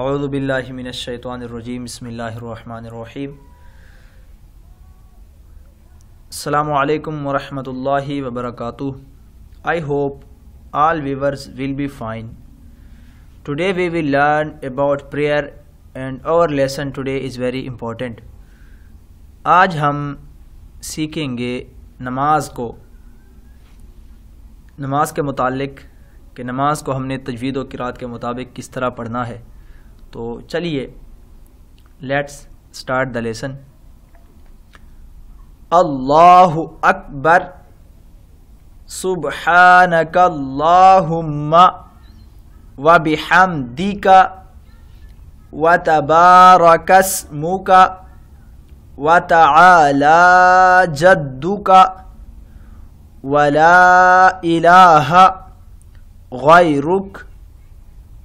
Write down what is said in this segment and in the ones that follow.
اعوذ باللہ من الشیطان الرجیم بسم اللہ الرحمن الرحیم السلام علیکم ورحمۃ اللہ وبرکاتہ آئی ہوپ آل ویورز ول بی فائن ٹوڈے وی ول لرن اباؤٹ پریئر اینڈ اور لیسن ٹوڈے از ویری امپورٹنٹ آج ہم سیکھیں گے نماز کو نماز کے متعلق کہ نماز کو ہم نے تجوید و کراد کے مطابق کس طرح پڑھنا ہے تو چلیے لیٹس اسٹارٹ دا لیسن اللہ اکبر سبحانک اللہم و بحمدک و تبارک اسمک و تعالی جدک ولا الہ غیرک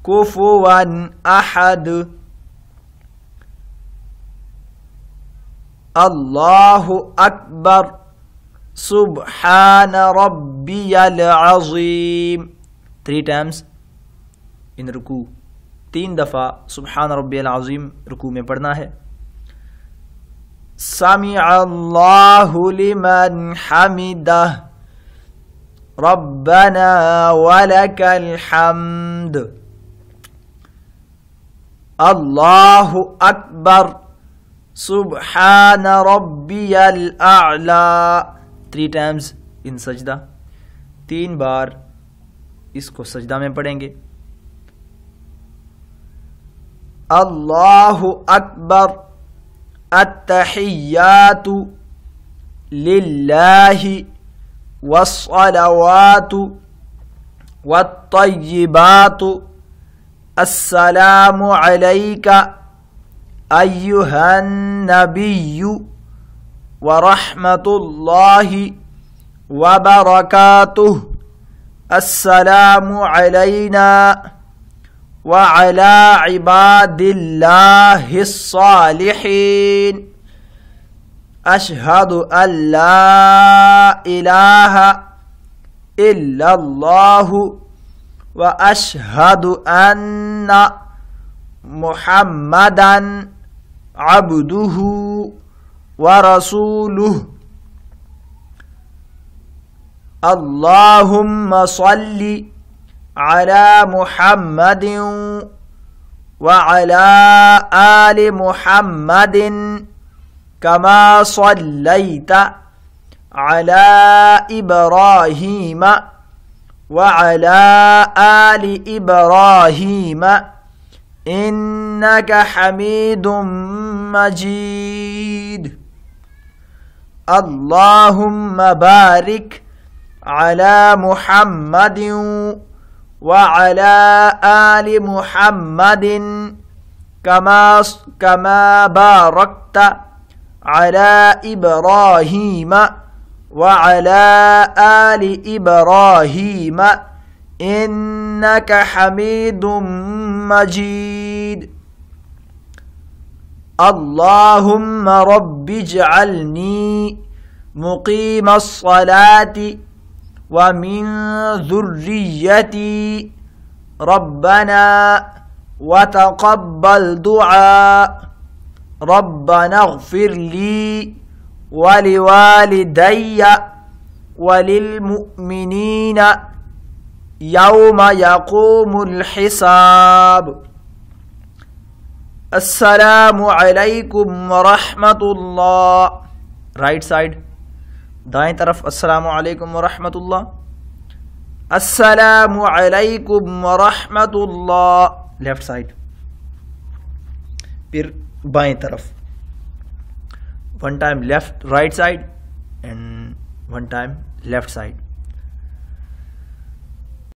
كفوا احد الله اكبر سبحان ربي العظيم three times in ركوع تين دفع سبحان ربي العظيم ركوع میں پڑھنا ہے سمع الله لمن حمده ربنا ولك الحمد الله أكبر سبحان ربي الأعلى three times in sajda तीन बार इसको सजदा में पढ़ेंगे अल्लाह अकबर अतहियात लिल्लाहि वस्सलवात वत्तय्यिबात السلام عليك أيها النبي ورحمة الله وبركاته السلام علينا وعلى عباد الله الصالحين أشهد أن لا إله إلا الله واشهد ان محمدا عبده ورسوله اللهم صل على محمد وعلى ال محمد كما صليت على ابراهيم وعلى آل إبراهيم إنك حميد مجيد اللهم بارك على محمد وعلى آل محمد كما كما باركت على إبراهيم وعلى آل إبراهيم إنك حميد مجيد اللهم رب اجعلني مقيم الصلاة ومن ذريتي ربنا وتقبل دعاء ربنا اغفر لي ولوالدي وللمؤمنين يوم يقوم الحساب السلام عليكم ورحمة الله राइट साइड दाएं तरफ अस्सलाम वालेकुम वरहमतुल्लाह अस्सलाम वालेकुम वरहमतुल्लाह लेफ्ट साइड फिर बाएं तरफ one time left right side and one time left side